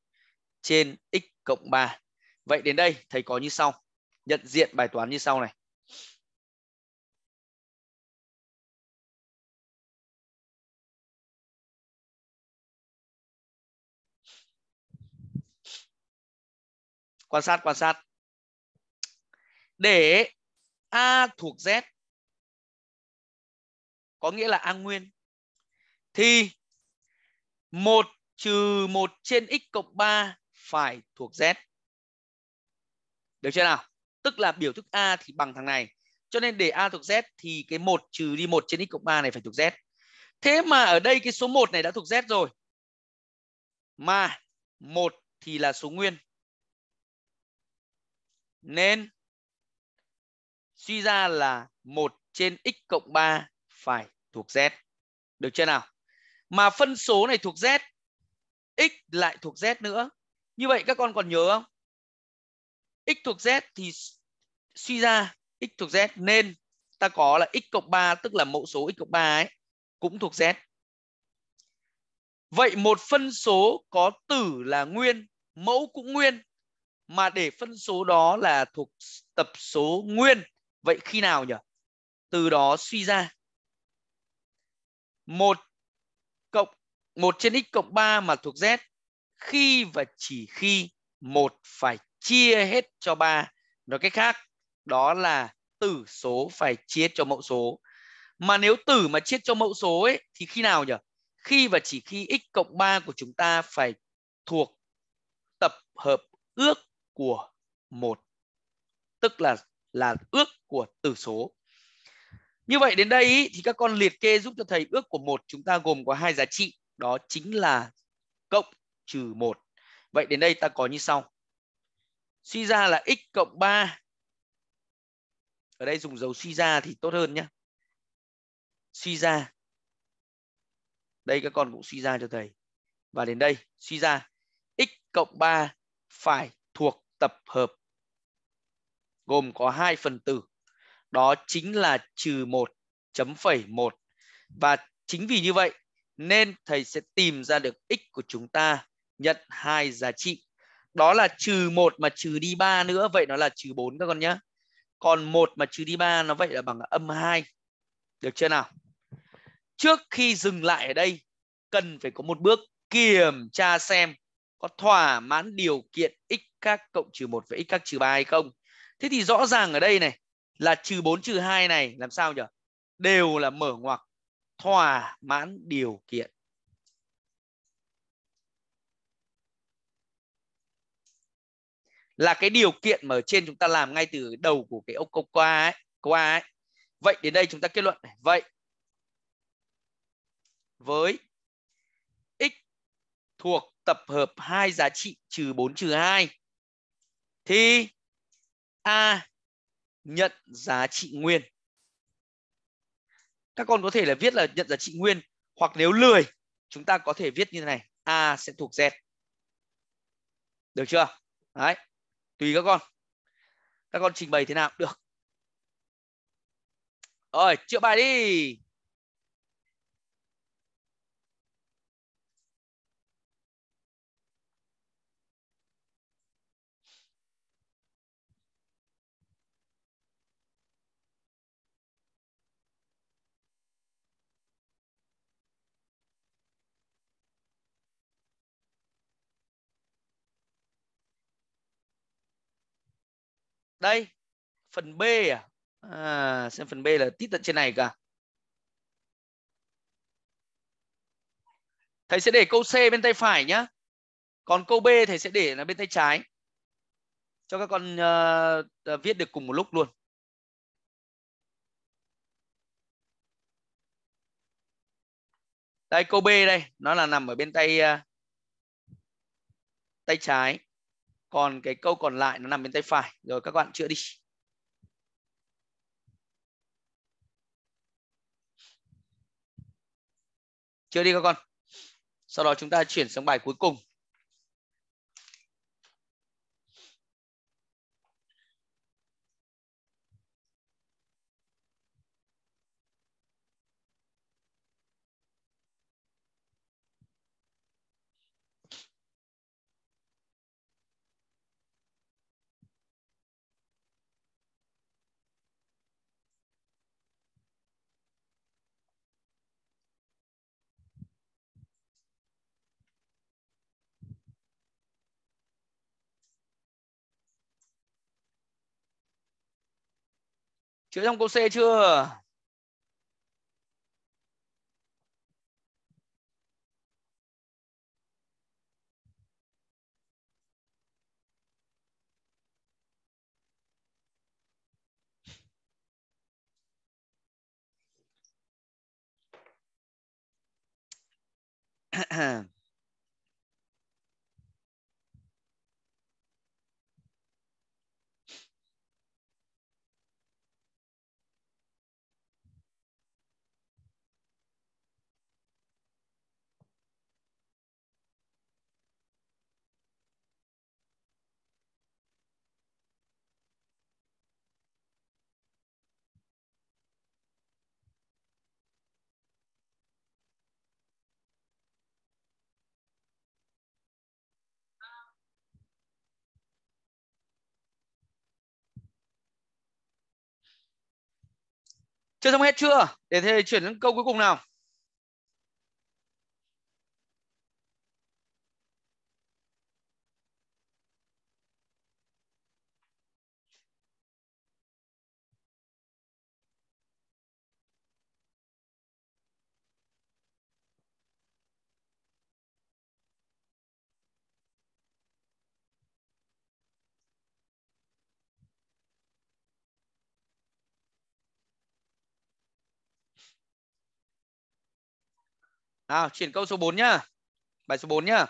trên x cộng 3. Vậy đến đây thầy có như sau. Nhận diện bài toán như sau này. Quan sát quan sát. Để A thuộc Z có nghĩa là a nguyên thì 1 trừ 1 trên x cộng 3 phải thuộc z. Được chưa nào? Tức là biểu thức A thì bằng thằng này. Cho nên để A thuộc Z thì cái 1 trừ đi 1 trên x cộng 3 này phải thuộc Z. Thế mà ở đây cái số 1 này đã thuộc Z rồi. Mà 1 thì là số nguyên. Nên suy ra là 1 trên x cộng 3 phải thuộc Z. Được chưa nào? Mà phân số này thuộc Z, x lại thuộc Z nữa. Như vậy các con còn nhớ không? x thuộc Z thì suy ra x thuộc Z nên ta có là x cộng 3 tức là mẫu số x cộng 3 ấy cũng thuộc Z. Vậy một phân số có tử là nguyên, mẫu cũng nguyên mà để phân số đó là thuộc tập số nguyên. Vậy khi nào nhỉ? Từ đó suy ra 1 cộng 1 trên x cộng 3 mà thuộc z khi và chỉ khi 1 phải chia hết cho 3. Nói cách khác, đó là tử số phải chia cho mẫu số. Mà nếu tử mà chia cho mẫu số ấy thì khi nào nhỉ? Khi và chỉ khi x cộng 3 của chúng ta phải thuộc tập hợp ước của một tức là là ước của tử số như vậy đến đây thì các con liệt kê giúp cho thầy ước của một chúng ta gồm có hai giá trị, đó chính là cộng trừ 1. Vậy đến đây ta có như sau. Suy ra là x cộng 3. Ở đây dùng dấu suy ra thì tốt hơn nhé. Suy ra. Đây các con cũng suy ra cho thầy. Và đến đây suy ra x cộng 3 phải thuộc tập hợp gồm có hai phần tử đó chính là trừ 1 chấm phẩy 1. Và chính vì như vậy nên thầy sẽ tìm ra được x của chúng ta nhận hai giá trị. Đó là trừ 1 mà trừ đi 3 nữa, vậy nó là trừ 4 các con nhé. Còn 1 mà trừ đi 3 nó vậy là bằng âm 2. Được chưa nào? Trước khi dừng lại ở đây, cần phải có một bước kiểm tra xem có thỏa mãn điều kiện x các cộng trừ 1 và x các trừ 3 hay không. Thế thì rõ ràng ở đây này, là trừ 4 trừ 2 này làm sao nhỉ? Đều là mở ngoặc thỏa mãn điều kiện. Là cái điều kiện mà ở trên chúng ta làm ngay từ đầu của cái ốc câu qua ấy, qua ấy. Vậy đến đây chúng ta kết luận này. Vậy với x thuộc tập hợp hai giá trị trừ 4 trừ 2 thì a nhận giá trị nguyên các con có thể là viết là nhận giá trị nguyên hoặc nếu lười chúng ta có thể viết như thế này a sẽ thuộc z được chưa đấy tùy các con các con trình bày thế nào được rồi chữa bài đi đây phần b à, à xem phần b là tít tận trên này cả thầy sẽ để câu c bên tay phải nhá còn câu b thầy sẽ để là bên tay trái cho các con uh, viết được cùng một lúc luôn đây câu b đây nó là nằm ở bên tay uh, tay trái còn cái câu còn lại nó nằm bên tay phải rồi các bạn chữa đi chưa đi các con sau đó chúng ta chuyển sang bài cuối cùng chữa trong câu C chưa [clears throat] chưa xong hết chưa để thầy chuyển đến câu cuối cùng nào Nào, chuyển câu số 4 nhá. Bài số 4 nhá.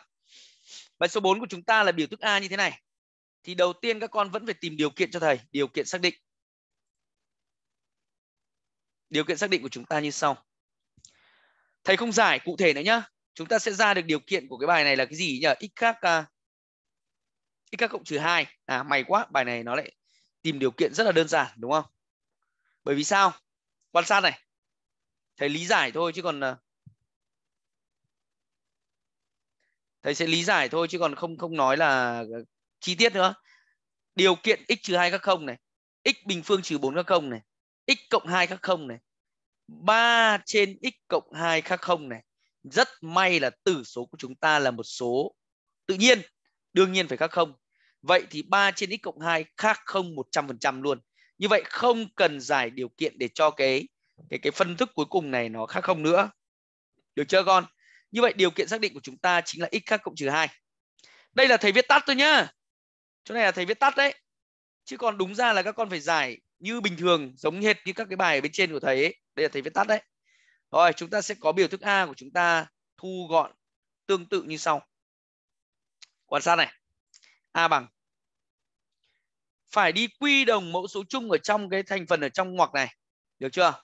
Bài số 4 của chúng ta là biểu thức A như thế này. Thì đầu tiên các con vẫn phải tìm điều kiện cho thầy, điều kiện xác định. Điều kiện xác định của chúng ta như sau. Thầy không giải cụ thể nữa nhá. Chúng ta sẽ ra được điều kiện của cái bài này là cái gì nhỉ? X khác à, x khác cộng trừ 2. À may quá, bài này nó lại tìm điều kiện rất là đơn giản đúng không? Bởi vì sao? Quan sát này. Thầy lý giải thôi chứ còn à, thầy sẽ lý giải thôi chứ còn không không nói là ờ, chi tiết nữa điều kiện x trừ hai các không này x bình phương trừ bốn các không này x cộng hai các không này 3 trên x cộng 2 khác không này rất may là tử số của chúng ta là một số tự nhiên đương nhiên phải khác không vậy thì 3 trên x cộng 2 khác không 100% luôn như vậy không cần giải điều kiện để cho cái cái cái phân thức cuối cùng này nó khác không nữa được chưa con như vậy điều kiện xác định của chúng ta chính là x khác cộng trừ 2. Đây là thầy viết tắt thôi nhá. Chỗ này là thầy viết tắt đấy. Chứ còn đúng ra là các con phải giải như bình thường giống hệt như các cái bài ở bên trên của thầy ấy. Đây là thầy viết tắt đấy. Rồi chúng ta sẽ có biểu thức A của chúng ta thu gọn tương tự như sau. Quan sát này. A bằng phải đi quy đồng mẫu số chung ở trong cái thành phần ở trong ngoặc này. Được chưa?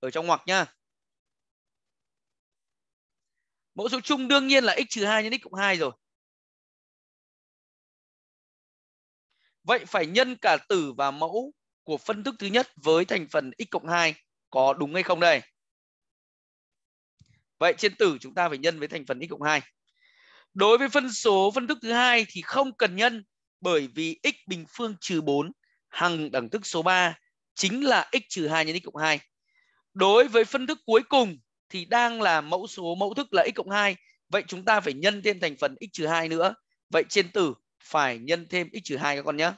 Ở trong ngoặc nhá mẫu số chung đương nhiên là x trừ 2 nhân x cộng 2 rồi vậy phải nhân cả tử và mẫu của phân thức thứ nhất với thành phần x cộng 2 có đúng hay không đây vậy trên tử chúng ta phải nhân với thành phần x cộng 2 đối với phân số phân thức thứ hai thì không cần nhân bởi vì x bình phương trừ 4 hằng đẳng thức số 3 chính là x trừ 2 nhân x cộng 2. Đối với phân thức cuối cùng thì đang là mẫu số mẫu thức là x cộng 2. Vậy chúng ta phải nhân thêm thành phần x trừ 2 nữa. Vậy trên tử phải nhân thêm x trừ 2 các con nhé.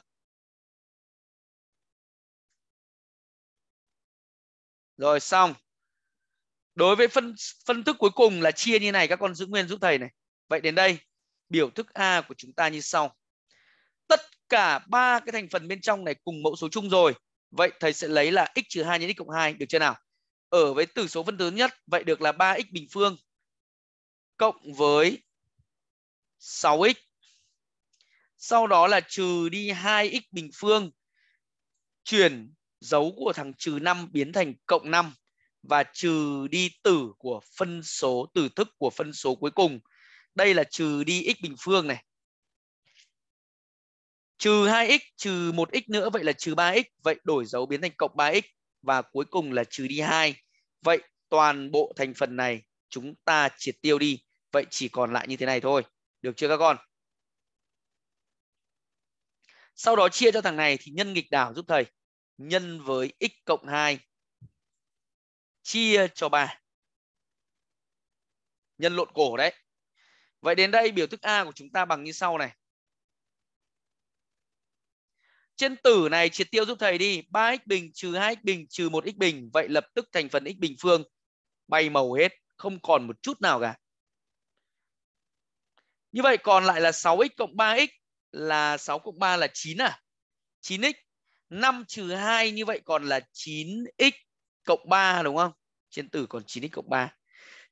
Rồi xong. Đối với phân phân thức cuối cùng là chia như này các con giữ nguyên giúp thầy này. Vậy đến đây biểu thức A của chúng ta như sau. Tất cả ba cái thành phần bên trong này cùng mẫu số chung rồi. Vậy thầy sẽ lấy là x trừ 2 nhân x cộng 2 được chưa nào? ở với tử số phân thứ nhất vậy được là 3x bình phương cộng với 6x. Sau đó là trừ đi 2x bình phương chuyển dấu của thằng trừ 5 biến thành cộng 5 và trừ đi tử của phân số tử thức của phân số cuối cùng. Đây là trừ đi x bình phương này. Trừ 2x trừ 1x nữa vậy là trừ 3x, vậy đổi dấu biến thành cộng 3x và cuối cùng là trừ đi 2. Vậy toàn bộ thành phần này chúng ta triệt tiêu đi. Vậy chỉ còn lại như thế này thôi. Được chưa các con? Sau đó chia cho thằng này thì nhân nghịch đảo giúp thầy. Nhân với x cộng 2 chia cho 3. Nhân lộn cổ đấy. Vậy đến đây biểu thức A của chúng ta bằng như sau này. Trên tử này triệt tiêu giúp thầy đi. 3x bình trừ 2x bình trừ 1x bình. Vậy lập tức thành phần x bình phương bay màu hết. Không còn một chút nào cả. Như vậy còn lại là 6x cộng 3x là 6 cộng 3 là 9 à? 9x. 5 trừ 2 như vậy còn là 9x cộng 3 đúng không? Trên tử còn 9x cộng 3.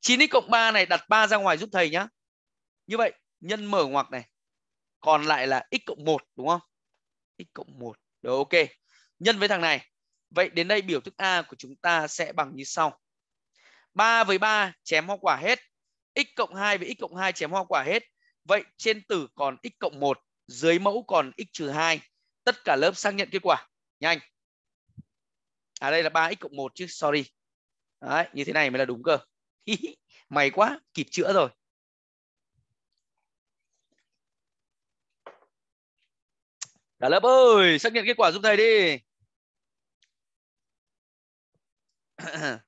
9x cộng 3 này đặt 3 ra ngoài giúp thầy nhá. Như vậy nhân mở ngoặc này còn lại là x cộng 1 đúng không? x cộng 1. Rồi ok. Nhân với thằng này. Vậy đến đây biểu thức A của chúng ta sẽ bằng như sau. 3 với 3 chém hoa quả hết. x cộng 2 với x cộng 2 chém hoa quả hết. Vậy trên tử còn x cộng 1, dưới mẫu còn x trừ 2. Tất cả lớp xác nhận kết quả. Nhanh. À đây là 3x cộng 1 chứ, sorry. Đấy, như thế này mới là đúng cơ. [laughs] May quá, kịp chữa rồi. Cả lớp ơi, xác nhận kết quả giúp thầy đi. [laughs]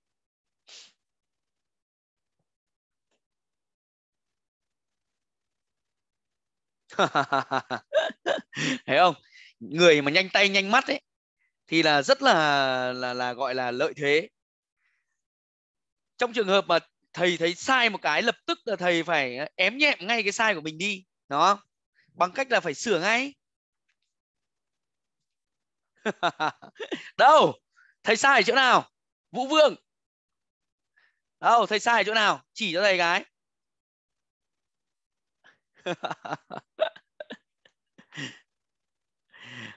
thấy không người mà nhanh tay nhanh mắt ấy thì là rất là là là gọi là lợi thế trong trường hợp mà thầy thấy sai một cái lập tức là thầy phải ờ, ém nhẹm ngay cái sai của mình đi đó bằng cách là phải sửa ngay [laughs] đâu thầy sai chỗ nào vũ vương đâu thầy sai chỗ nào chỉ cho thầy cái [laughs]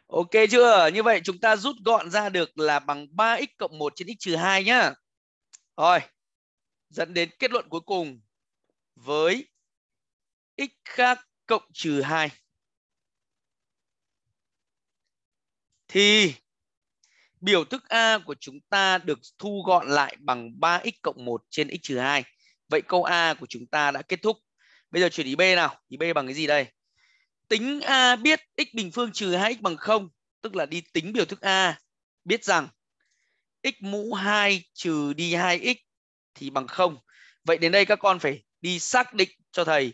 ok chưa như vậy chúng ta rút gọn ra được là bằng 3x cộng 1 trên x trừ 2 nhá rồi dẫn đến kết luận cuối cùng với x khác cộng trừ 2 thì biểu thức A của chúng ta được thu gọn lại bằng 3x cộng 1 trên x trừ 2. Vậy câu A của chúng ta đã kết thúc. Bây giờ chuyển ý B nào. Ý B bằng cái gì đây? Tính A biết x bình phương trừ 2x bằng 0. Tức là đi tính biểu thức A. Biết rằng x mũ 2 trừ đi 2x thì bằng 0. Vậy đến đây các con phải đi xác định cho thầy.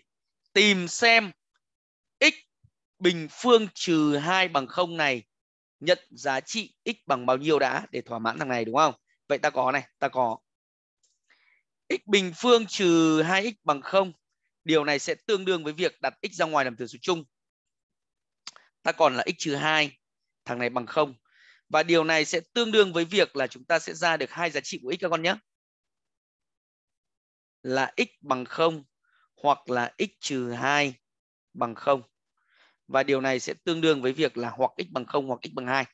Tìm xem x bình phương trừ 2 bằng 0 này nhận giá trị x bằng bao nhiêu đã để thỏa mãn thằng này đúng không? Vậy ta có này, ta có x bình phương trừ 2x bằng 0. Điều này sẽ tương đương với việc đặt x ra ngoài làm thừa số chung. Ta còn là x trừ 2, thằng này bằng 0. Và điều này sẽ tương đương với việc là chúng ta sẽ ra được hai giá trị của x các con nhé. Là x bằng 0 hoặc là x trừ 2 bằng 0 và điều này sẽ tương đương với việc là hoặc x bằng 0 hoặc x bằng 2.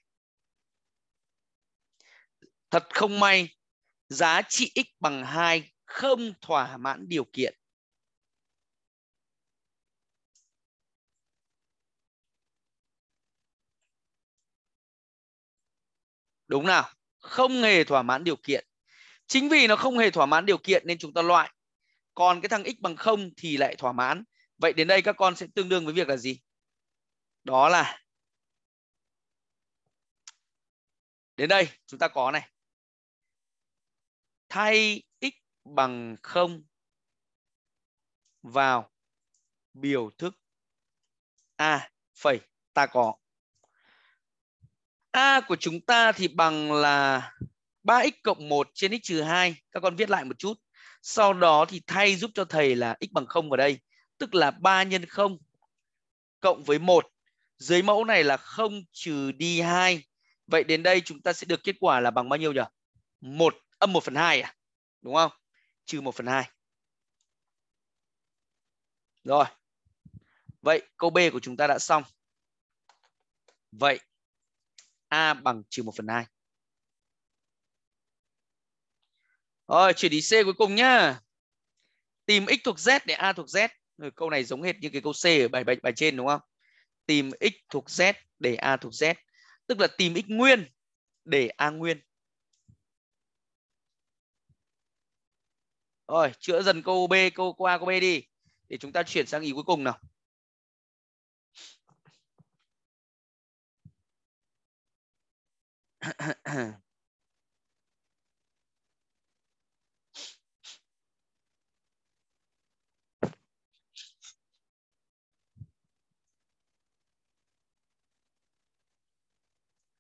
Thật không may, giá trị x bằng 2 không thỏa mãn điều kiện. Đúng nào? Không hề thỏa mãn điều kiện. Chính vì nó không hề thỏa mãn điều kiện nên chúng ta loại. Còn cái thằng x bằng 0 thì lại thỏa mãn. Vậy đến đây các con sẽ tương đương với việc là gì? đó là đến đây chúng ta có này thay x bằng 0 vào biểu thức a phẩy ta có a của chúng ta thì bằng là 3x cộng 1 trên x trừ 2. Các con viết lại một chút. Sau đó thì thay giúp cho thầy là x bằng 0 vào đây. Tức là 3 nhân 0 cộng với 1 dưới mẫu này là 0 trừ đi 2. Vậy đến đây chúng ta sẽ được kết quả là bằng bao nhiêu nhỉ? 1 âm 1 phần 2 à? Đúng không? Trừ 1 phần 2. Rồi. Vậy câu B của chúng ta đã xong. Vậy A bằng trừ 1 phần 2. Rồi, chuyển đi C cuối cùng nhá. Tìm x thuộc z để A thuộc z. Rồi, câu này giống hệt như cái câu C ở bài bài, bài trên đúng không? tìm x thuộc z để a thuộc z, tức là tìm x nguyên để a nguyên. Rồi, chữa dần câu B, câu qua câu B đi để chúng ta chuyển sang ý cuối cùng nào. [clears throat] [clears throat]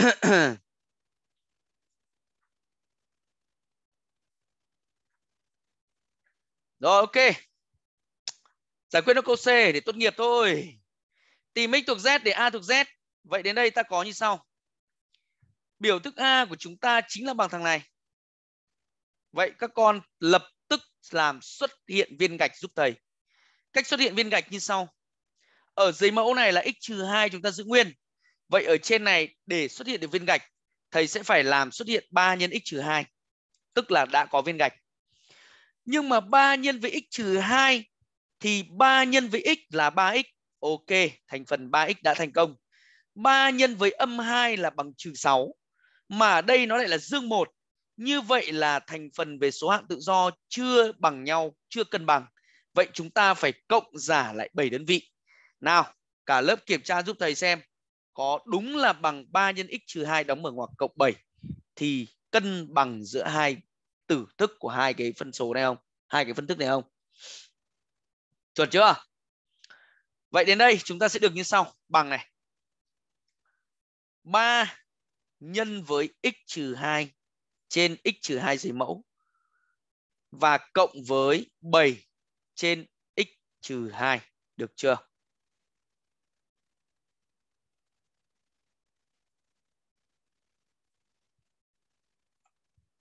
[clears throat] Rồi ok. Giải quyết nó câu C để tốt nghiệp thôi. Tìm x thuộc z để a thuộc z. Vậy đến đây ta có như sau. Biểu thức a của chúng ta chính là bằng thằng này. Vậy các con lập tức làm xuất hiện viên gạch giúp thầy. Cách xuất hiện viên gạch như sau. Ở dưới mẫu này là x trừ 2 chúng ta giữ nguyên. Vậy ở trên này để xuất hiện được viên gạch, thầy sẽ phải làm xuất hiện 3 nhân x trừ 2, tức là đã có viên gạch. Nhưng mà 3 nhân với x trừ 2 thì 3 nhân với x là 3x. Ok, thành phần 3x đã thành công. 3 nhân với âm 2 là bằng trừ 6. Mà ở đây nó lại là dương 1. Như vậy là thành phần về số hạng tự do chưa bằng nhau, chưa cân bằng. Vậy chúng ta phải cộng giả lại 7 đơn vị. Nào, cả lớp kiểm tra giúp thầy xem có đúng là bằng 3 nhân x trừ 2 đóng mở ngoặc cộng 7 thì cân bằng giữa hai tử thức của hai cái phân số này không? Hai cái phân thức này không? Chuẩn chưa? Vậy đến đây chúng ta sẽ được như sau, bằng này. 3 nhân với x trừ 2 trên x trừ 2 dưới mẫu và cộng với 7 trên x trừ 2 được chưa?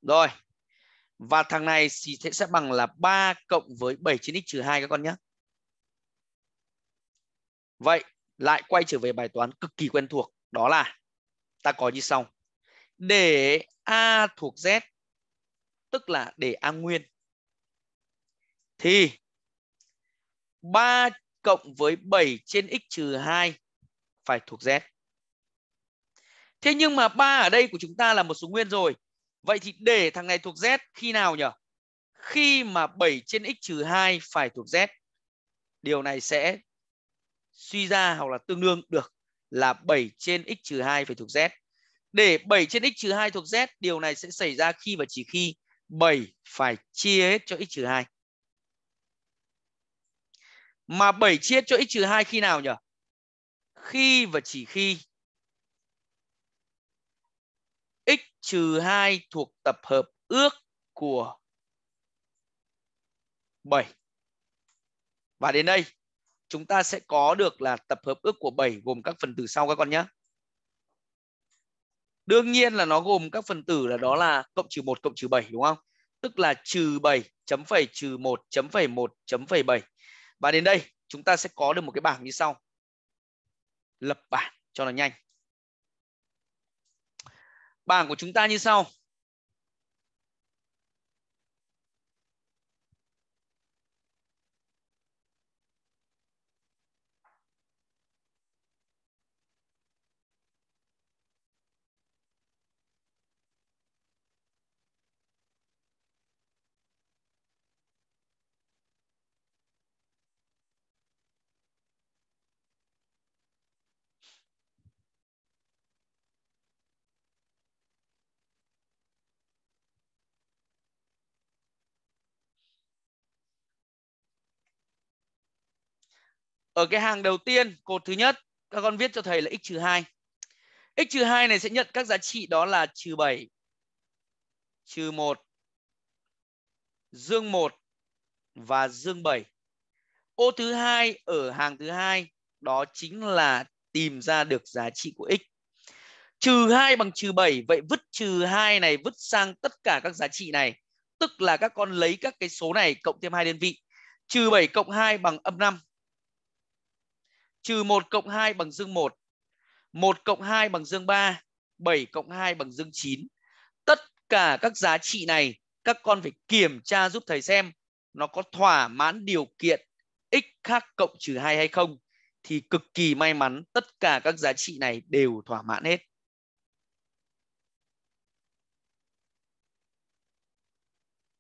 Rồi. Và thằng này thì sẽ bằng là 3 cộng với 7 9x trừ 2 các con nhé. Vậy lại quay trở về bài toán cực kỳ quen thuộc. Đó là ta có như sau. Để A thuộc Z tức là để A nguyên thì 3 cộng với 7 trên x trừ 2 phải thuộc Z. Thế nhưng mà 3 ở đây của chúng ta là một số nguyên rồi. Vậy thì để thằng này thuộc Z khi nào nhỉ? Khi mà 7 trên x trừ 2 phải thuộc Z. Điều này sẽ suy ra hoặc là tương đương được là 7 trên x trừ 2 phải thuộc Z. Để 7 trên x trừ 2 thuộc Z, điều này sẽ xảy ra khi và chỉ khi 7 phải chia hết cho x trừ 2. Mà 7 chia hết cho x trừ 2 khi nào nhỉ? Khi và chỉ khi trừ 2 thuộc tập hợp ước của 7. Và đến đây chúng ta sẽ có được là tập hợp ước của 7 gồm các phần tử sau các con nhé. Đương nhiên là nó gồm các phần tử là đó là cộng trừ 1 cộng trừ 7 đúng không? Tức là trừ 7 chấm phẩy trừ 1 chấm phẩy 1 chấm phẩy 7. Và đến đây chúng ta sẽ có được một cái bảng như sau. Lập bảng cho nó nhanh bảng của chúng ta như sau ở cái hàng đầu tiên cột thứ nhất các con viết cho thầy là x trừ 2 x trừ 2 này sẽ nhận các giá trị đó là trừ 7 trừ 1 dương 1 và dương 7 ô thứ hai ở hàng thứ hai đó chính là tìm ra được giá trị của x trừ 2 bằng trừ 7 vậy vứt trừ 2 này vứt sang tất cả các giá trị này tức là các con lấy các cái số này cộng thêm hai đơn vị trừ 7 cộng 2 bằng âm 5 Trừ 1 cộng 2 bằng dương 1. 1 cộng 2 bằng dương 3. 7 cộng 2 bằng dương 9. Tất cả các giá trị này các con phải kiểm tra giúp thầy xem nó có thỏa mãn điều kiện x khác cộng trừ 2 hay không thì cực kỳ may mắn tất cả các giá trị này đều thỏa mãn hết.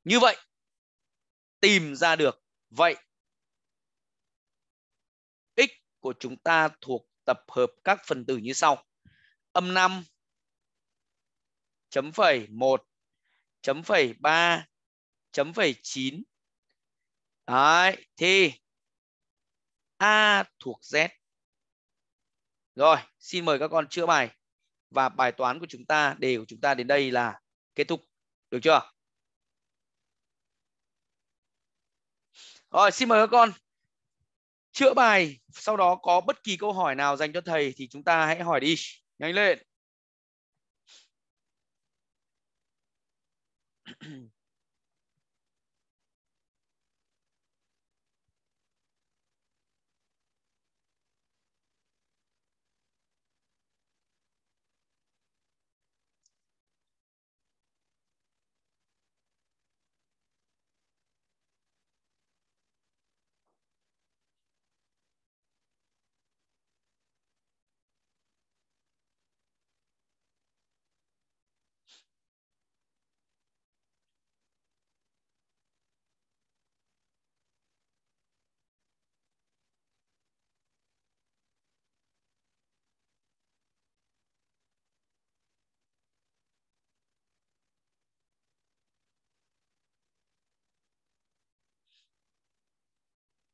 Như vậy tìm ra được vậy của chúng ta thuộc tập hợp các phần tử như sau. Âm 5 chấm phẩy 1 chấm phẩy 3 chấm phẩy 9. Đấy, thì A thuộc Z. Rồi, xin mời các con chữa bài. Và bài toán của chúng ta, đề của chúng ta đến đây là kết thúc. Được chưa? Rồi, xin mời các con chữa bài sau đó có bất kỳ câu hỏi nào dành cho thầy thì chúng ta hãy hỏi đi nhanh lên [clears throat]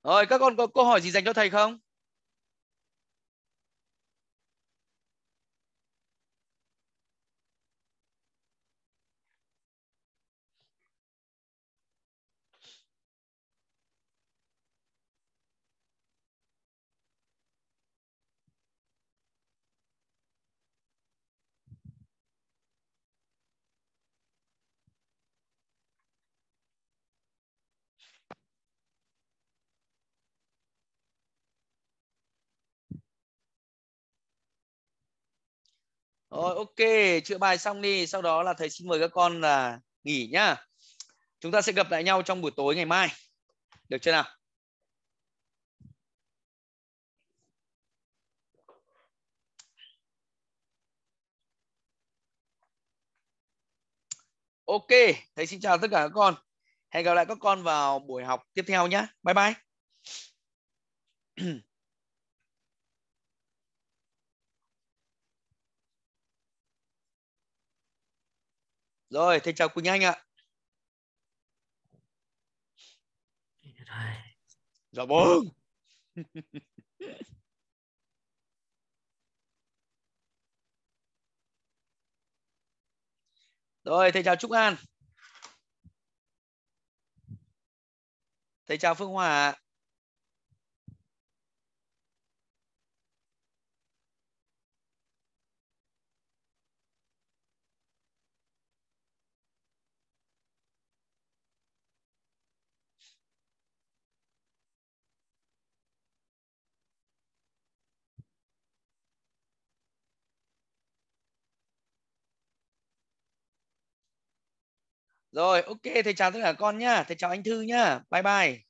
Rồi các con có câu hỏi gì dành cho thầy không? Rồi ok, chữa bài xong đi, sau đó là thầy xin mời các con là nghỉ nhá. Chúng ta sẽ gặp lại nhau trong buổi tối ngày mai. Được chưa nào? Ok, thầy xin chào tất cả các con. Hẹn gặp lại các con vào buổi học tiếp theo nhé. Bye bye. [clears throat] Rồi, thầy chào Quỳnh Anh ạ. Dạ vâng. [laughs] Rồi, thầy chào Trúc An. Thầy chào Phương Hòa rồi ok thầy chào tất cả con nhá thầy chào anh thư nhá bye bye